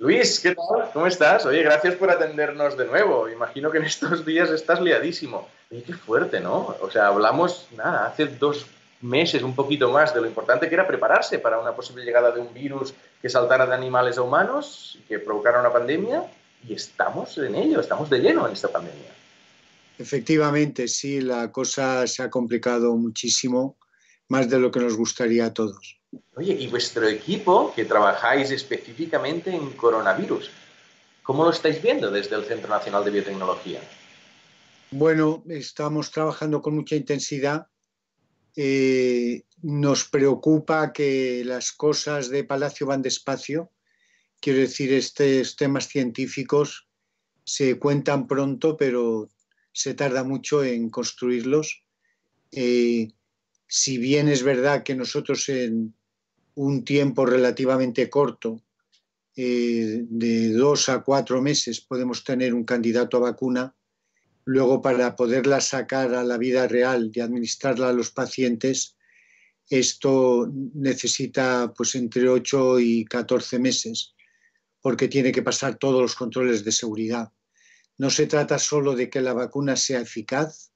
Luis, ¿qué tal? ¿Cómo estás? Oye, gracias por atendernos de nuevo. Imagino que en estos días estás liadísimo. Oye, qué fuerte, ¿no? O sea, hablamos, nada, hace dos meses, un poquito más, de lo importante que era prepararse para una posible llegada de un virus que saltara de animales a humanos, que provocara una pandemia, y estamos en ello, estamos de lleno en esta pandemia. Efectivamente, sí, la cosa se ha complicado muchísimo, más de lo que nos gustaría a todos. Oye, y vuestro equipo que trabajáis específicamente en coronavirus, ¿cómo lo estáis viendo desde el Centro Nacional de Biotecnología? Bueno, estamos trabajando con mucha intensidad. Eh, nos preocupa que las cosas de Palacio van despacio. Quiero decir, este, estos temas científicos se cuentan pronto, pero se tarda mucho en construirlos. Eh, si bien es verdad que nosotros en, un tiempo relativamente corto, eh, de dos a cuatro meses, podemos tener un candidato a vacuna. Luego, para poderla sacar a la vida real y administrarla a los pacientes, esto necesita pues, entre 8 y 14 meses, porque tiene que pasar todos los controles de seguridad. No se trata solo de que la vacuna sea eficaz,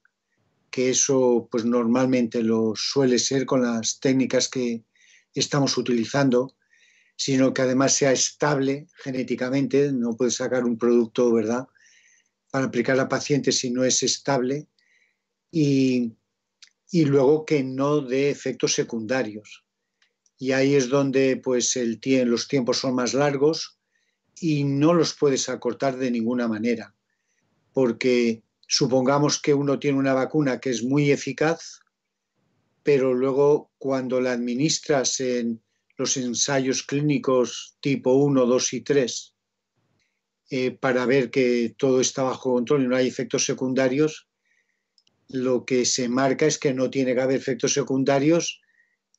que eso pues, normalmente lo suele ser con las técnicas que, estamos utilizando, sino que además sea estable genéticamente. No puedes sacar un producto, ¿verdad?, para aplicar a pacientes si no es estable. Y, y luego que no dé efectos secundarios. Y ahí es donde pues, el los tiempos son más largos y no los puedes acortar de ninguna manera. Porque supongamos que uno tiene una vacuna que es muy eficaz, pero luego cuando la administras en los ensayos clínicos tipo 1, 2 y 3, eh, para ver que todo está bajo control y no hay efectos secundarios, lo que se marca es que no tiene que haber efectos secundarios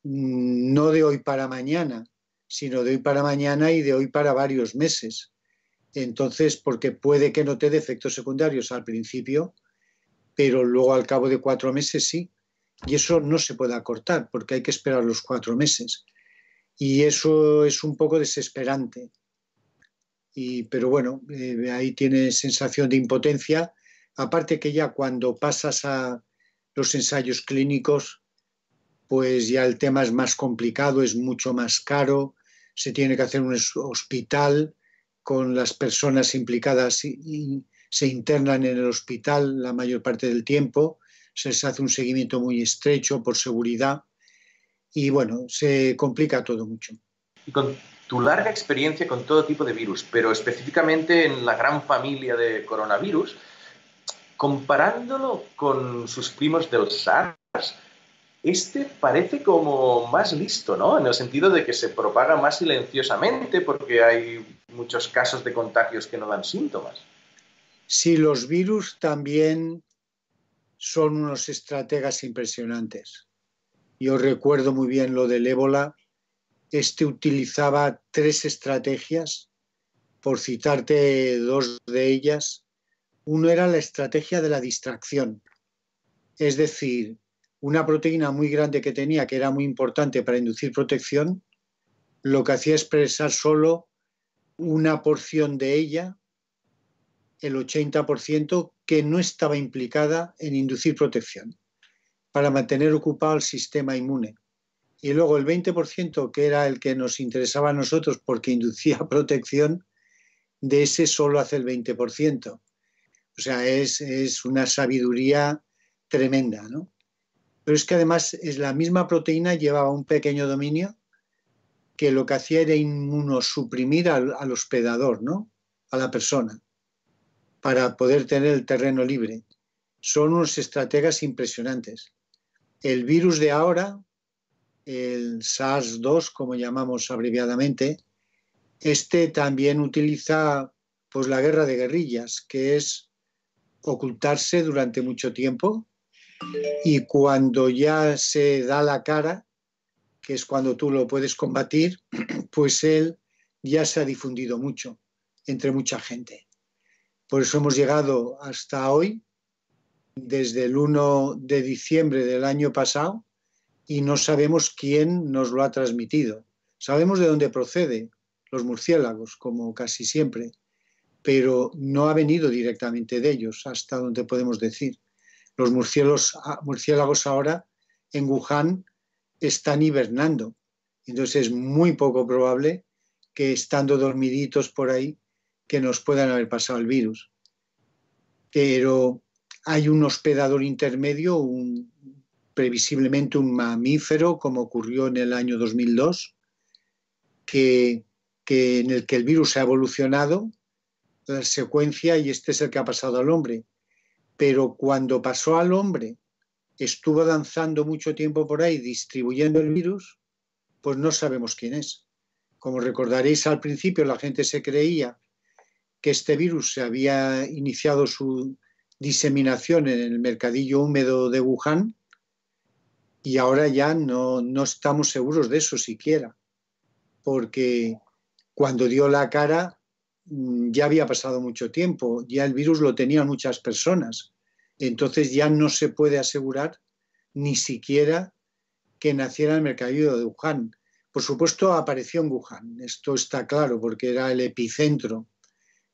mm, no de hoy para mañana, sino de hoy para mañana y de hoy para varios meses. Entonces, porque puede que no te dé efectos secundarios al principio, pero luego al cabo de cuatro meses sí. Y eso no se puede acortar porque hay que esperar los cuatro meses. Y eso es un poco desesperante. Y, pero bueno, eh, ahí tiene sensación de impotencia. Aparte que ya cuando pasas a los ensayos clínicos, pues ya el tema es más complicado, es mucho más caro, se tiene que hacer un hospital con las personas implicadas y se internan en el hospital la mayor parte del tiempo se hace un seguimiento muy estrecho por seguridad y bueno, se complica todo mucho. Y con tu larga experiencia con todo tipo de virus, pero específicamente en la gran familia de coronavirus, comparándolo con sus primos del SARS, este parece como más listo, ¿no? En el sentido de que se propaga más silenciosamente porque hay muchos casos de contagios que no dan síntomas. si los virus también son unos estrategas impresionantes. Yo recuerdo muy bien lo del ébola. Este utilizaba tres estrategias, por citarte dos de ellas. Uno era la estrategia de la distracción, es decir, una proteína muy grande que tenía, que era muy importante para inducir protección, lo que hacía expresar solo una porción de ella el 80% que no estaba implicada en inducir protección para mantener ocupado el sistema inmune. Y luego el 20%, que era el que nos interesaba a nosotros porque inducía protección, de ese solo hace el 20%. O sea, es, una sabiduría tremenda, ¿no? Pero es que además es la misma proteína llevaba un pequeño dominio que lo que hacía era inmunosuprimir al, al hospedador, ¿no? A la persona para poder tener el terreno libre. Son unos estrategas impresionantes. El virus de ahora, el SARS-2, como llamamos abreviadamente, este también utiliza pues, la guerra de guerrillas, que es ocultarse durante mucho tiempo y cuando ya se da la cara, que es cuando tú lo puedes combatir, pues él ya se ha difundido mucho entre mucha gente. Por eso hemos llegado hasta hoy, desde el 1 de diciembre del año pasado, y no sabemos quién nos lo ha transmitido. Sabemos de dónde procede, los murciélagos, como casi siempre, pero no ha venido directamente de ellos, hasta donde podemos decir. Los murciélagos, ah, murciélagos ahora en Wuhan están hibernando, entonces es muy poco probable que estando dormiditos por ahí que nos puedan haber pasado el virus. Pero hay un hospedador intermedio, un, previsiblemente un mamífero, como ocurrió en el año 2002, que, que en el que el virus ha evolucionado, la secuencia, y este es el que ha pasado al hombre. Pero cuando pasó al hombre, estuvo danzando mucho tiempo por ahí distribuyendo el virus, pues no sabemos quién es. Como recordaréis al principio, la gente se creía que este virus se había iniciado su diseminación en el mercadillo húmedo de Wuhan y ahora ya no, no estamos seguros de eso siquiera, porque cuando dio la cara mm, ya había pasado mucho tiempo, ya el virus lo tenía muchas personas, entonces ya no se puede asegurar ni siquiera que naciera en el mercadillo de Wuhan. Por supuesto, apareció en Wuhan, esto está claro, porque era el epicentro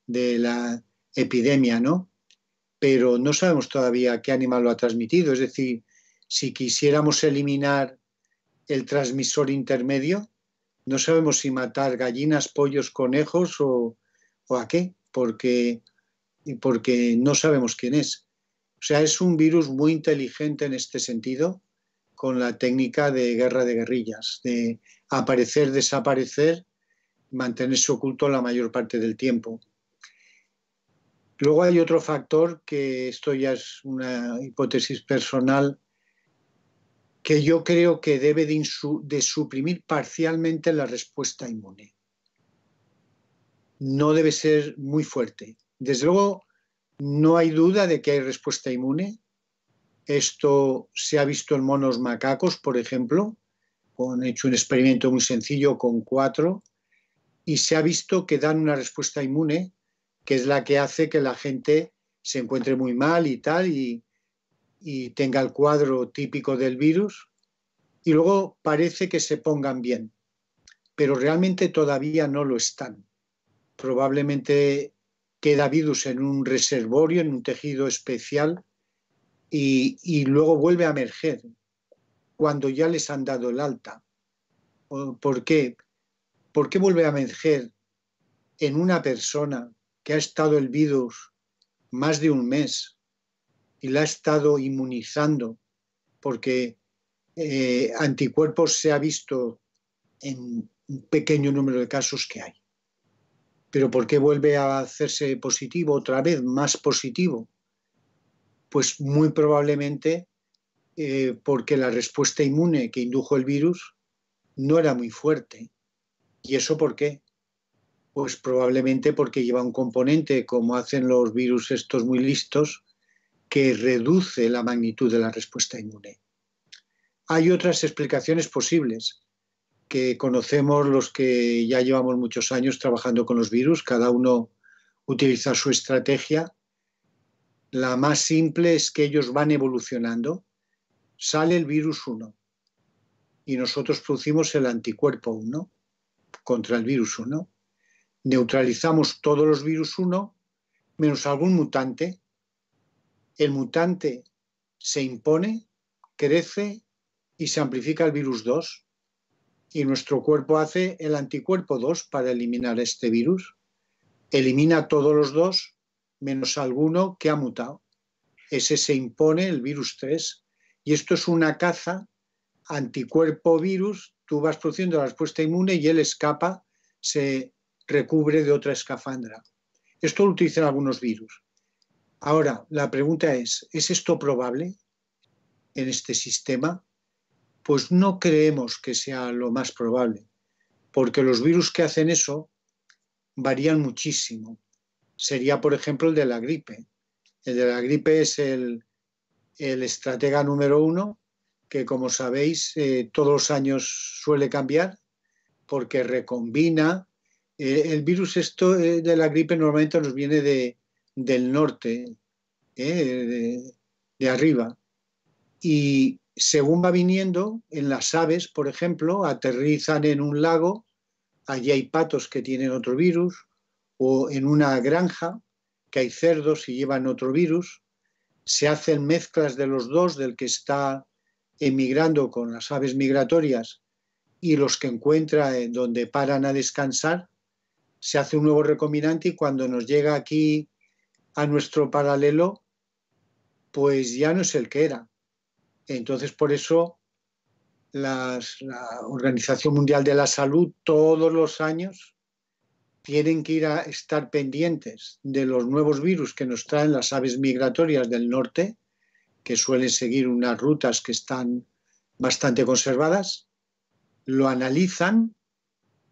de la epidemia, ¿no? Pero no sabemos todavía qué animal lo ha transmitido. Es decir, si quisiéramos eliminar el transmisor intermedio, no sabemos si matar gallinas, pollos, conejos o, a qué, porque, porque no sabemos quién es. O sea, es un virus muy inteligente en este sentido, con la técnica de guerra de guerrillas, de aparecer, desaparecer, mantenerse oculto la mayor parte del tiempo. Luego hay otro factor que esto ya es una hipótesis personal que yo creo que debe de, suprimir parcialmente la respuesta inmune. No debe ser muy fuerte. Desde luego, no hay duda de que hay respuesta inmune. Esto se ha visto en monos macacos, por ejemplo. Han hecho un experimento muy sencillo con cuatro y se ha visto que dan una respuesta inmune que es la que hace que la gente se encuentre muy mal y tal, y, tenga el cuadro típico del virus, y luego parece que se pongan bien, pero realmente todavía no lo están. Probablemente queda virus en un reservorio, en un tejido especial, y, y luego vuelve a emerger cuando ya les han dado el alta. ¿Por qué? ¿Por qué vuelve a emerger en una persona que ha estado el virus más de un mes y la ha estado inmunizando porque eh, anticuerpos se ha visto en un pequeño número de casos que hay. Pero ¿por qué vuelve a hacerse positivo otra vez, más positivo? Pues muy probablemente eh, porque la respuesta inmune que indujo el virus no era muy fuerte. ¿Y eso por qué? Pues probablemente porque lleva un componente, como hacen los virus estos muy listos, que reduce la magnitud de la respuesta inmune. Hay otras explicaciones posibles que conocemos los que ya llevamos muchos años trabajando con los virus, cada uno utiliza su estrategia. La más simple es que ellos van evolucionando. Sale el virus 1 y nosotros producimos el anticuerpo 1 contra el virus 1 neutralizamos todos los virus 1 menos algún mutante. El mutante se impone, crece y se amplifica el virus 2 y nuestro cuerpo hace el anticuerpo 2 para eliminar este virus. Elimina todos los dos menos alguno que ha mutado. Ese se impone el virus 3 y esto es una caza anticuerpo virus. Tú vas produciendo la respuesta inmune y él escapa, se recubre de otra escafandra. Esto lo utilizan algunos virus. Ahora, la pregunta es, ¿es esto probable en este sistema? Pues no creemos que sea lo más probable, porque los virus que hacen eso varían muchísimo. Sería, por ejemplo, el de la gripe. El de la gripe es el, estratega número uno, que como sabéis eh, todos los años suele cambiar porque recombina, eh, el virus esto eh, de la gripe normalmente nos viene de, del norte, eh, de, de, arriba. Y según va viniendo, en las aves, por ejemplo, aterrizan en un lago, allí hay patos que tienen otro virus, o en una granja, que hay cerdos y llevan otro virus. Se hacen mezclas de los dos, del que está emigrando con las aves migratorias y los que encuentra donde paran a descansar se hace un nuevo recombinante y cuando nos llega aquí a nuestro paralelo, pues ya no es el que era. Entonces, por eso la Organización Mundial de la Salud todos los años tienen que ir a estar pendientes de los nuevos virus que nos traen las aves migratorias del norte, que suelen seguir unas rutas que están bastante conservadas, lo analizan,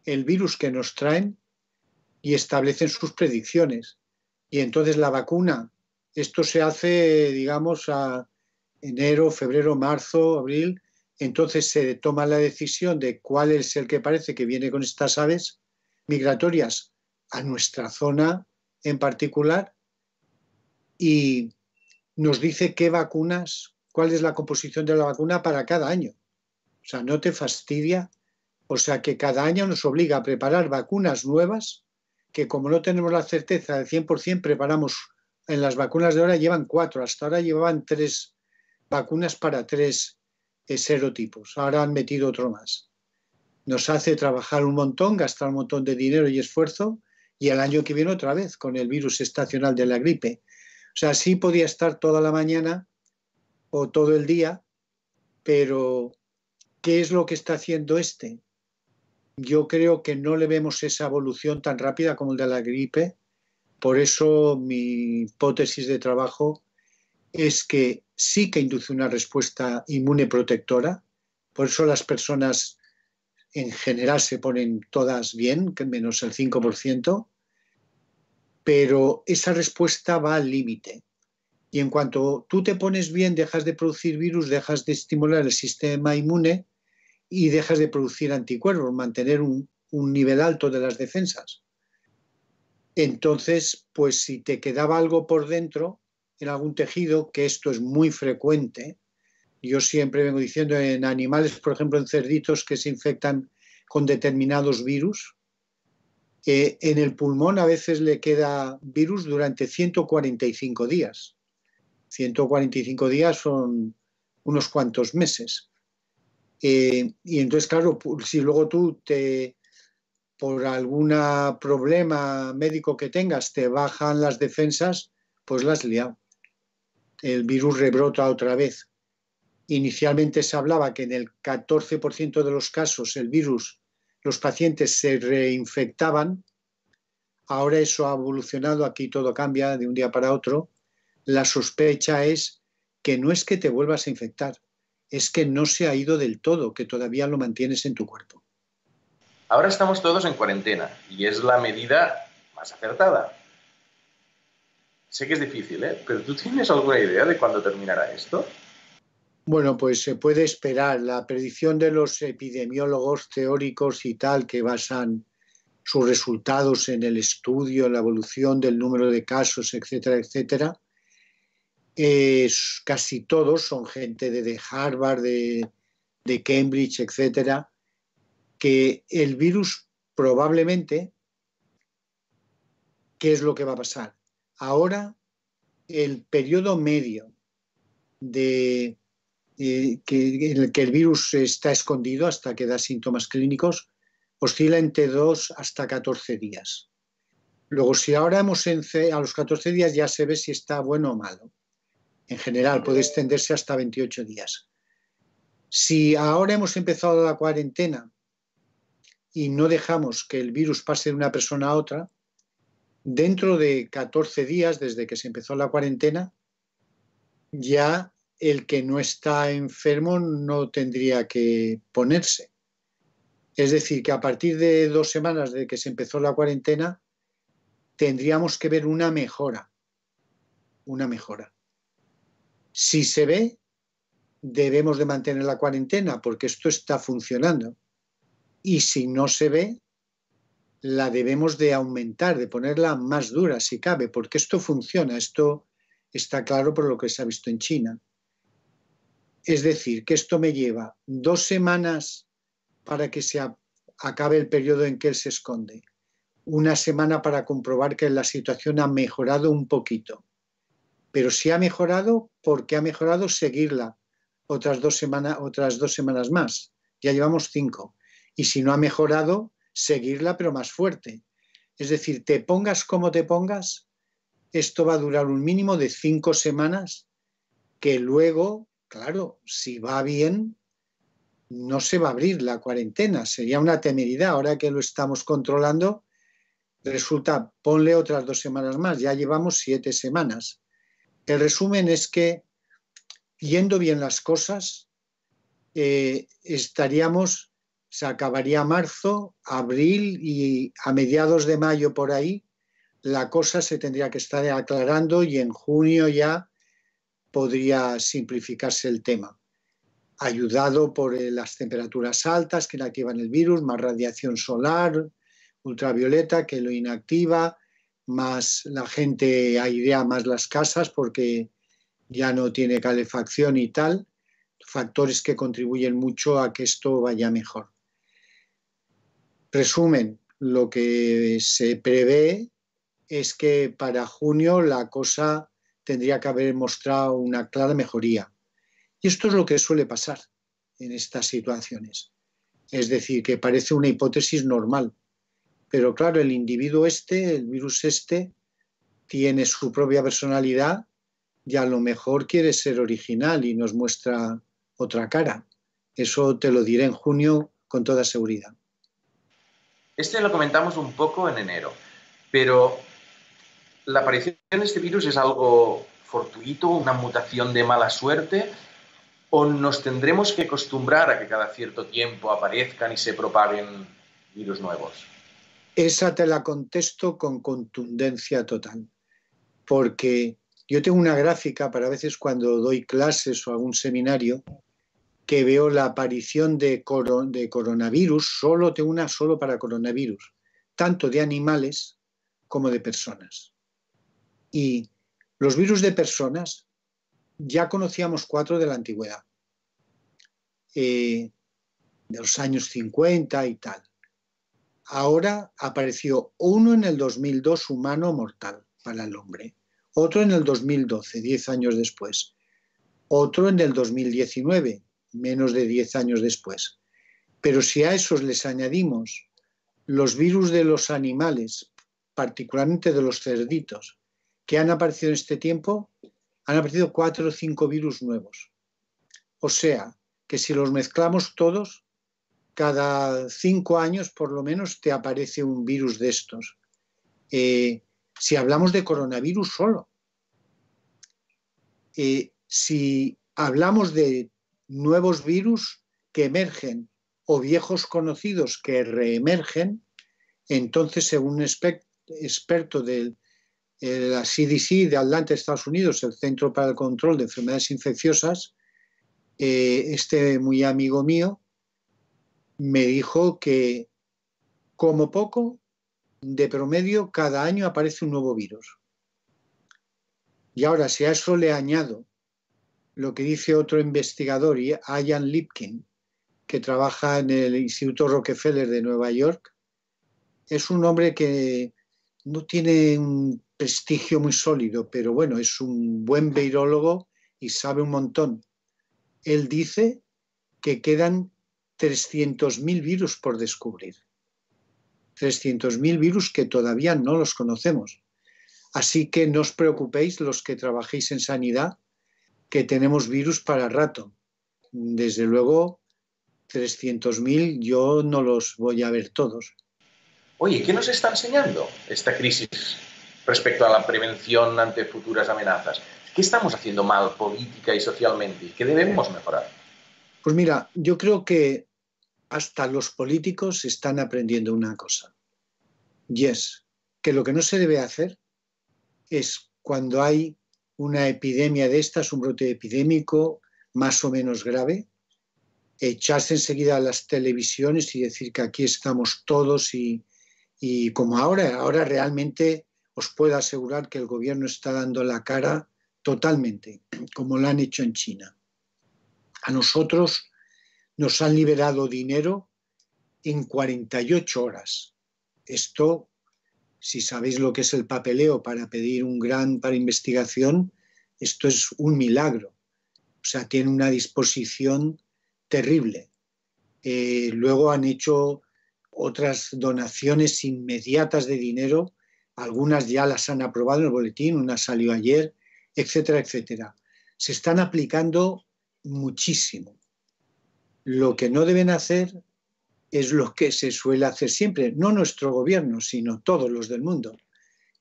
el virus que nos traen y establecen sus predicciones. Y entonces la vacuna, esto se hace, digamos, a enero, febrero, marzo, abril, entonces se toma la decisión de cuál es el que parece que viene con estas aves migratorias a nuestra zona en particular y nos dice qué vacunas, cuál es la composición de la vacuna para cada año. O sea, no te fastidia. O sea, que cada año nos obliga a preparar vacunas nuevas que como no tenemos la certeza del 100%, preparamos en las vacunas de ahora llevan cuatro, hasta ahora llevaban tres vacunas para tres eh, serotipos, ahora han metido otro más. Nos hace trabajar un montón, gastar un montón de dinero y esfuerzo, y el año que viene otra vez con el virus estacional de la gripe. O sea, sí podía estar toda la mañana o todo el día, pero ¿qué es lo que está haciendo este? yo creo que no le vemos esa evolución tan rápida como el de la gripe. Por eso mi hipótesis de trabajo es que sí que induce una respuesta inmune protectora. Por eso las personas en general se ponen todas bien, menos el 5%, pero esa respuesta va al límite. Y en cuanto tú te pones bien, dejas de producir virus, dejas de estimular el sistema inmune, y dejas de producir anticuerpos, mantener un, nivel alto de las defensas. Entonces, pues si te quedaba algo por dentro, en algún tejido, que esto es muy frecuente, yo siempre vengo diciendo en animales, por ejemplo, en cerditos que se infectan con determinados virus, eh, en el pulmón a veces le queda virus durante 145 días. 145 días son unos cuantos meses. Eh, y entonces, claro, si luego tú te, por algún problema médico que tengas, te bajan las defensas, pues las El virus rebrota otra vez. Inicialmente se hablaba que en el 14% de los casos el virus, los pacientes se reinfectaban. Ahora eso ha evolucionado, aquí todo cambia de un día para otro. La sospecha es que no es que te vuelvas a infectar, es que no se ha ido del todo, que todavía lo mantienes en tu cuerpo. Ahora estamos todos en cuarentena y es la medida más acertada. Sé que es difícil, ¿eh? pero ¿tú tienes alguna idea de cuándo terminará esto? Bueno, pues se puede esperar. La predicción de los epidemiólogos teóricos y tal que basan sus resultados en el estudio, la evolución del número de casos, etcétera, etcétera, casi todos son gente de, Harvard, de, Cambridge, etcétera, que el virus probablemente, ¿qué es lo que va a pasar? Ahora, el periodo medio de, eh, que, en el que el virus está escondido hasta que da síntomas clínicos oscila entre 2 hasta 14 días. Luego, si ahora hemos a los 14 días ya se ve si está bueno o malo en general, puede extenderse hasta 28 días. Si ahora hemos empezado la cuarentena y no dejamos que el virus pase de una persona a otra, dentro de 14 días desde que se empezó la cuarentena, ya el que no está enfermo no tendría que ponerse. Es decir, que a partir de dos semanas de que se empezó la cuarentena, tendríamos que ver una mejora, una mejora. Si se ve, debemos de mantener la cuarentena porque esto está funcionando. Y si no se ve, la debemos de aumentar, de ponerla más dura si cabe, porque esto funciona, esto está claro por lo que se ha visto en China. Es decir, que esto me lleva dos semanas para que se acabe el periodo en que él se esconde, una semana para comprobar que la situación ha mejorado un poquito pero si ha mejorado, porque ha mejorado, seguirla otras dos, otras dos semanas más. Ya llevamos cinco. Y si no ha mejorado, seguirla, pero más fuerte. Es decir, te pongas como te pongas, esto va a durar un mínimo de cinco semanas, que luego, claro, si va bien, no se va a abrir la cuarentena. Sería una temeridad. Ahora que lo estamos controlando, resulta, ponle otras dos semanas más. Ya llevamos siete semanas. El resumen es que, yendo bien las cosas, eh, estaríamos, se acabaría marzo, abril y a mediados de mayo por ahí, la cosa se tendría que estar aclarando y en junio ya podría simplificarse el tema, ayudado por eh, las temperaturas altas que inactivan el virus, más radiación solar, ultravioleta que lo inactiva, más la gente airea más las casas porque ya no tiene calefacción y tal, factores que contribuyen mucho a que esto vaya mejor. Resumen, lo que se prevé es que para junio la cosa tendría que haber mostrado una clara mejoría. Y esto es lo que suele pasar en estas situaciones. Es decir, que parece una hipótesis normal, pero claro, el individuo este, el virus este, tiene su propia personalidad y a lo mejor quiere ser original y nos muestra otra cara. Eso te lo diré en junio con toda seguridad. Este lo comentamos un poco en enero, pero la aparición de este virus es algo fortuito, una mutación de mala suerte, o nos tendremos que acostumbrar a que cada cierto tiempo aparezcan y se propaguen virus nuevos. Esa te la contesto con contundencia total, porque yo tengo una gráfica para veces cuando doy clases o algún seminario que veo la aparición de, coronavirus, solo tengo una solo para coronavirus, tanto de animales como de personas. Y los virus de personas ya conocíamos cuatro de la antigüedad, eh, de los años 50 y tal. Ahora apareció uno en el 2002 humano mortal para el hombre, otro en el 2012, 10 años después, otro en el 2019, menos de 10 años después. Pero si a esos les añadimos los virus de los animales, particularmente de los cerditos, que han aparecido en este tiempo, han aparecido cuatro o cinco virus nuevos. O sea, que si los mezclamos todos, cada cinco años por lo menos te aparece un virus de estos. Eh, si hablamos de coronavirus solo, eh, si hablamos de nuevos virus que emergen o viejos conocidos que reemergen, entonces, según un experto de la CDC de Atlanta, Estados Unidos, el Centro para el Control de Enfermedades Infecciosas, eh, este muy amigo mío, me dijo que como poco, de promedio, cada año aparece un nuevo virus. Y ahora, si a eso le añado lo que dice otro investigador, Ian Lipkin, que trabaja en el Instituto Rockefeller de Nueva York, es un hombre que no tiene un prestigio muy sólido, pero bueno, es un buen virologo y sabe un montón. Él dice que quedan 300.000 virus por descubrir. 300.000 virus que todavía no los conocemos. Así que no os preocupéis los que trabajéis en sanidad, que tenemos virus para rato. Desde luego, 300.000 yo no los voy a ver todos. Oye, ¿qué nos está enseñando esta crisis respecto a la prevención ante futuras amenazas? ¿Qué estamos haciendo mal política y socialmente? ¿Qué debemos mejorar? Pues mira, yo creo que hasta los políticos están aprendiendo una cosa. Y es que lo que no se debe hacer es cuando hay una epidemia de estas, un brote epidémico más o menos grave, echarse enseguida a las televisiones y decir que aquí estamos todos y, y como ahora, ahora realmente os puedo asegurar que el gobierno está dando la cara totalmente, como lo han hecho en China. A nosotros nos han liberado dinero en 48 horas. Esto, si sabéis lo que es el papeleo para pedir un gran para investigación, esto es un milagro. O sea, tiene una disposición terrible. Eh, luego han hecho otras donaciones inmediatas de dinero, algunas ya las han aprobado en el boletín, una salió ayer, etcétera, etcétera. Se están aplicando muchísimo. Lo que no deben hacer es lo que se suele hacer siempre, no nuestro gobierno, sino todos los del mundo,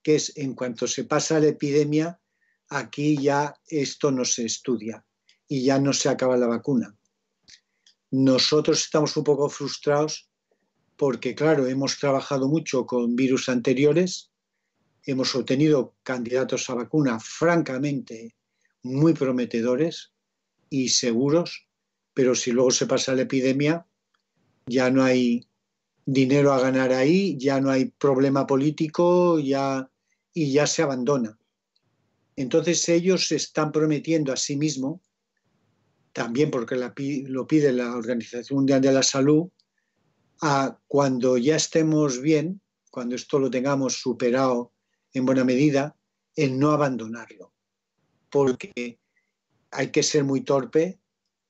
que es en cuanto se pasa la epidemia, aquí ya esto no se estudia y ya no se acaba la vacuna. Nosotros estamos un poco frustrados porque, claro, hemos trabajado mucho con virus anteriores, hemos obtenido candidatos a vacuna francamente muy prometedores y seguros, pero si luego se pasa la epidemia, ya no hay dinero a ganar ahí, ya no hay problema político, ya y ya se abandona. Entonces ellos se están prometiendo a sí mismo, también porque la, lo pide la Organización Mundial de la Salud, a cuando ya estemos bien, cuando esto lo tengamos superado en buena medida, en no abandonarlo. Porque hay que ser muy torpe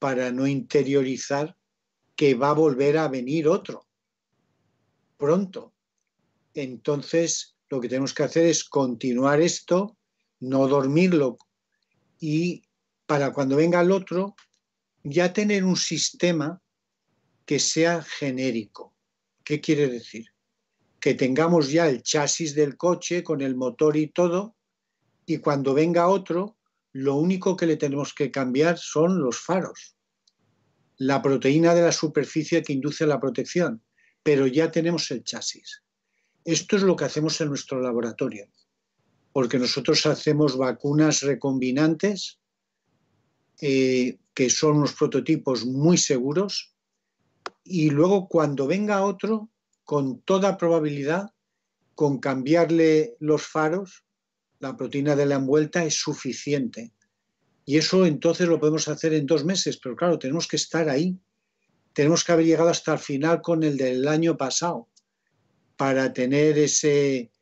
para no interiorizar que va a volver a venir otro pronto. Entonces, lo que tenemos que hacer es continuar esto, no dormirlo y para cuando venga el otro, ya tener un sistema que sea genérico. ¿Qué quiere decir? Que tengamos ya el chasis del coche con el motor y todo, y cuando venga otro, lo único que le tenemos que cambiar son los faros, la proteína de la superficie que induce la protección, pero ya tenemos el chasis. Esto es lo que hacemos en nuestro laboratorio, porque nosotros hacemos vacunas recombinantes, eh, que son unos prototipos muy seguros, y luego cuando venga otro, con toda probabilidad, con cambiarle los faros, la proteína de la envuelta es suficiente. Y eso entonces lo podemos hacer en dos meses, pero claro, tenemos que estar ahí. Tenemos que haber llegado hasta el final con el del año pasado para tener ese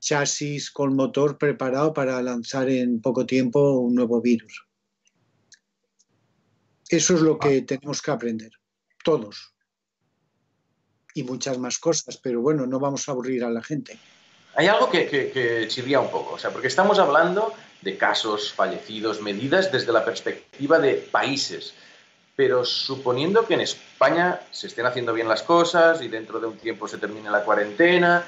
chasis con motor preparado para lanzar en poco tiempo un nuevo virus. Eso es lo que ah. tenemos que aprender, todos. Y muchas más cosas, pero bueno, no vamos a aburrir a la gente hay algo que, chirría un poco, o sea, porque estamos hablando de casos, fallecidos, medidas desde la perspectiva de países. Pero suponiendo que en España se estén haciendo bien las cosas y dentro de un tiempo se termine la cuarentena,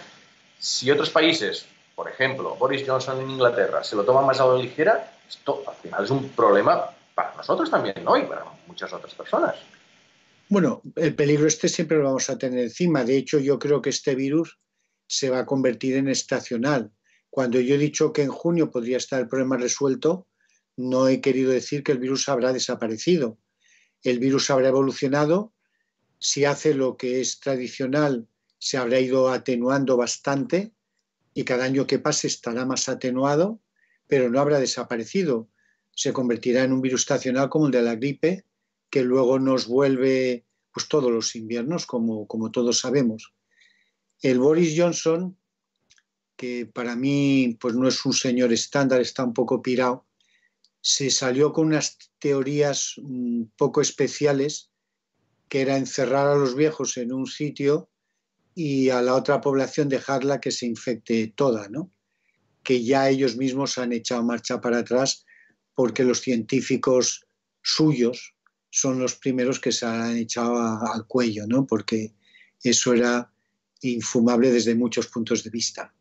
si otros países, por ejemplo, Boris Johnson en Inglaterra, se lo toman más a la ligera, esto al final es un problema para nosotros también, ¿no? Y para muchas otras personas. Bueno, el peligro este siempre lo vamos a tener encima. De hecho, yo creo que este virus se va a convertir en estacional. Cuando yo he dicho que en junio podría estar el problema resuelto, no he querido decir que el virus habrá desaparecido. El virus habrá evolucionado, si hace lo que es tradicional, se habrá ido atenuando bastante y cada año que pase estará más atenuado, pero no habrá desaparecido. Se convertirá en un virus estacional como el de la gripe, que luego nos vuelve pues, todos los inviernos, como todos sabemos. El Boris Johnson, que para mí pues no es un señor estándar, está un poco pirado, se salió con unas teorías un mm, poco especiales, que era encerrar a los viejos en un sitio y a la otra población dejarla que se infecte toda, ¿no? Que ya ellos mismos han echado marcha para atrás porque los científicos suyos son los primeros que se han echado al cuello, ¿no? Porque eso era infumable desde muchos puntos de vista.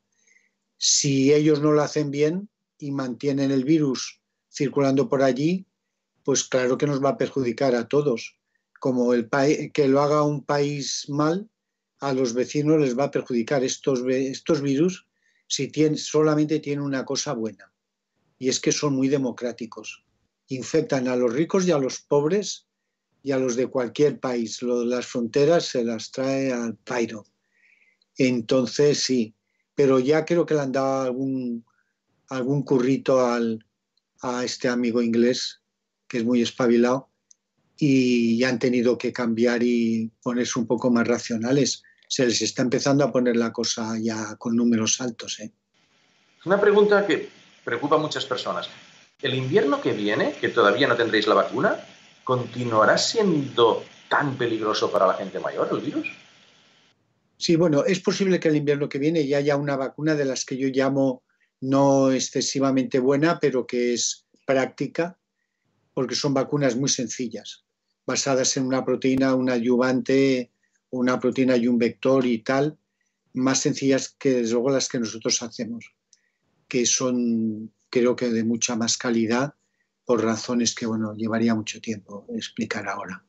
Si ellos no lo hacen bien y mantienen el virus circulando por allí, pues claro que nos va a perjudicar a todos. Como el que lo haga un país mal, a los vecinos les va a perjudicar estos, estos virus si solamente tienen una cosa buena, y es que son muy democráticos. Infectan a los ricos y a los pobres y a los de cualquier país. las fronteras se las trae al pairo. Entonces sí, pero ya creo que le han dado algún, algún currito al, a este amigo inglés, que es muy espabilado, y ya han tenido que cambiar y ponerse un poco más racionales. Se les está empezando a poner la cosa ya con números altos. ¿eh? Una pregunta que preocupa a muchas personas. ¿El invierno que viene, que todavía no tendréis la vacuna, continuará siendo tan peligroso para la gente mayor el virus? Sí, bueno, es posible que el invierno que viene ya haya una vacuna de las que yo llamo no excesivamente buena, pero que es práctica, porque son vacunas muy sencillas, basadas en una proteína, un adyuvante, una proteína y un vector y tal, más sencillas que luego las que nosotros hacemos, que son creo que de mucha más calidad por razones que bueno llevaría mucho tiempo explicar ahora.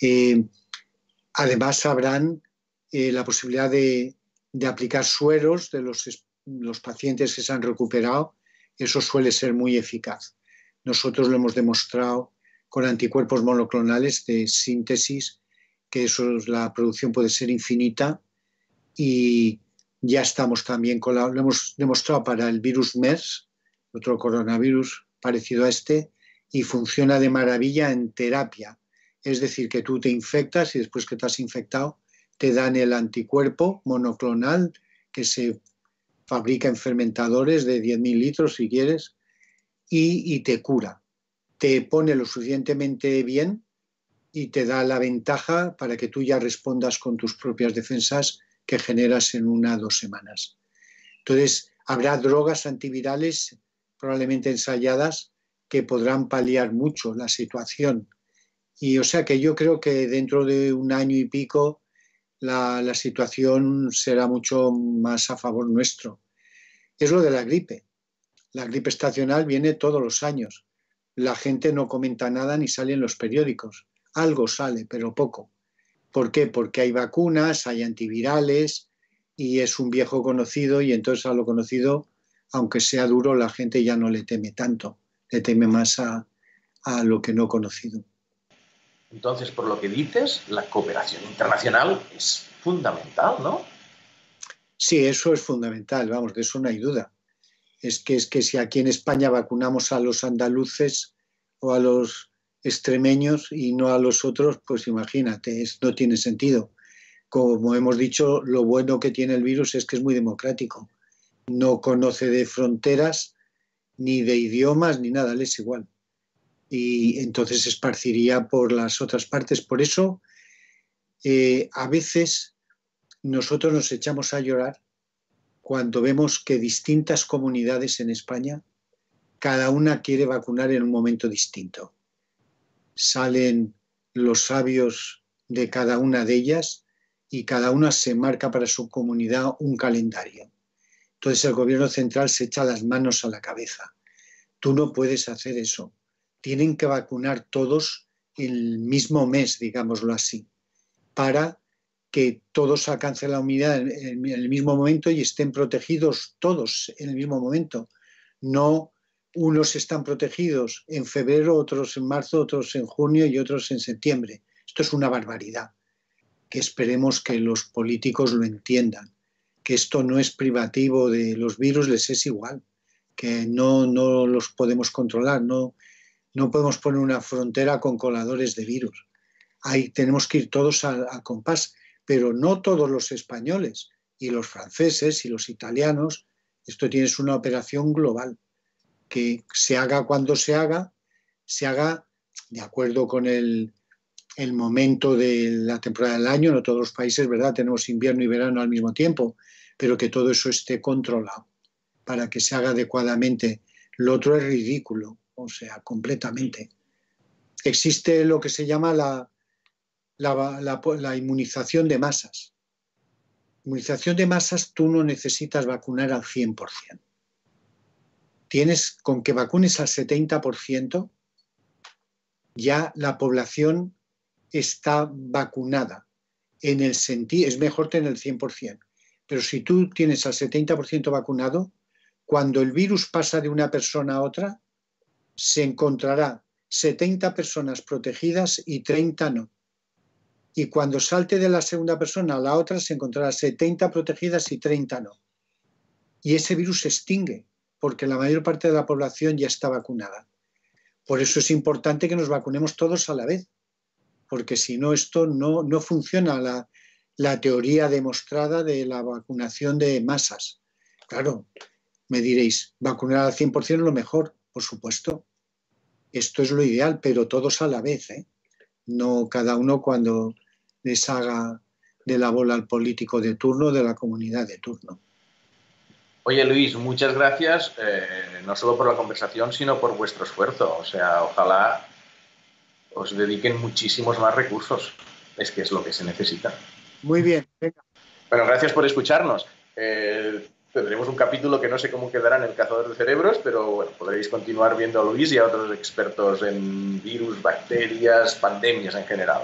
Eh, además sabrán eh, la posibilidad de, aplicar sueros de los, pacientes que se han recuperado, eso suele ser muy eficaz. Nosotros lo hemos demostrado con anticuerpos monoclonales de síntesis, que eso, la producción puede ser infinita y ya estamos también con lo hemos demostrado para el virus MERS, otro coronavirus parecido a este, y funciona de maravilla en terapia. Es decir, que tú te infectas y después que te has infectado te dan el anticuerpo monoclonal que se fabrica en fermentadores de 10.000 litros si quieres y, te cura. Te pone lo suficientemente bien y te da la ventaja para que tú ya respondas con tus propias defensas que generas en una o dos semanas. Entonces, habrá drogas antivirales probablemente ensayadas que podrán paliar mucho la situación. Y o sea que yo creo que dentro de un año y pico la, situación será mucho más a favor nuestro. Es lo de la gripe. La gripe estacional viene todos los años. La gente no comenta nada ni sale en los periódicos. Algo sale, pero poco. ¿Por qué? Porque hay vacunas, hay antivirales y es un viejo conocido y entonces a lo conocido, aunque sea duro, la gente ya no le teme tanto, le teme más a, a lo que no conocido. Entonces, por lo que dices, la cooperación internacional es fundamental, ¿no? Sí, eso es fundamental, vamos, de eso no hay duda. Es que, es que si aquí en España vacunamos a los andaluces o a los extremeños y no a los otros, pues imagínate, no tiene sentido. Como hemos dicho, lo bueno que tiene el virus es que es muy democrático. No conoce de fronteras, ni de idiomas, ni nada, le es igual y entonces se esparciría por las otras partes. Por eso, eh, a veces nosotros nos echamos a llorar cuando vemos que distintas comunidades en España, cada una quiere vacunar en un momento distinto. Salen los sabios de cada una de ellas y cada una se marca para su comunidad un calendario. Entonces el gobierno central se echa las manos a la cabeza. Tú no puedes hacer eso tienen que vacunar todos el mismo mes, digámoslo así, para que todos alcancen la unidad en el mismo momento y estén protegidos todos en el mismo momento. No unos están protegidos en febrero, otros en marzo, otros en junio y otros en septiembre. Esto es una barbaridad, que esperemos que los políticos lo entiendan, que esto no es privativo de los virus, les es igual, que no, no los podemos controlar, no, no podemos poner una frontera con coladores de virus. Ahí tenemos que ir todos al, compás, pero no todos los españoles y los franceses y los italianos. Esto tiene una operación global que se haga cuando se haga, se haga de acuerdo con el, el momento de la temporada del año. No todos los países, ¿verdad? Tenemos invierno y verano al mismo tiempo, pero que todo eso esté controlado para que se haga adecuadamente. Lo otro es ridículo o sea, completamente. Existe lo que se llama la, la, inmunización de masas. Inmunización de masas, tú no necesitas vacunar al 100%. Tienes con que vacunes al 70%, ya la población está vacunada. En el sentido, es mejor tener el 100%, pero si tú tienes al 70% vacunado, cuando el virus pasa de una persona a otra, se encontrará 70 personas protegidas y 30 no. Y cuando salte de la segunda persona a la otra, se encontrará 70 protegidas y 30 no. Y ese virus se extingue, porque la mayor parte de la población ya está vacunada. Por eso es importante que nos vacunemos todos a la vez, porque si no, esto no, funciona la, la teoría demostrada de la vacunación de masas. Claro, me diréis, vacunar al 100% es lo mejor, por supuesto. Esto es lo ideal, pero todos a la vez, ¿eh? No cada uno cuando les haga de la bola al político de turno, de la comunidad de turno. Oye Luis, muchas gracias, eh, no solo por la conversación, sino por vuestro esfuerzo. O sea, ojalá os dediquen muchísimos más recursos. Es que es lo que se necesita. Muy bien, venga. Bueno, gracias por escucharnos. Eh, Tendremos un capítulo que no sé cómo quedará en el cazador de cerebros, pero bueno, podréis continuar viendo a Luis y a otros expertos en virus, bacterias, pandemias en general.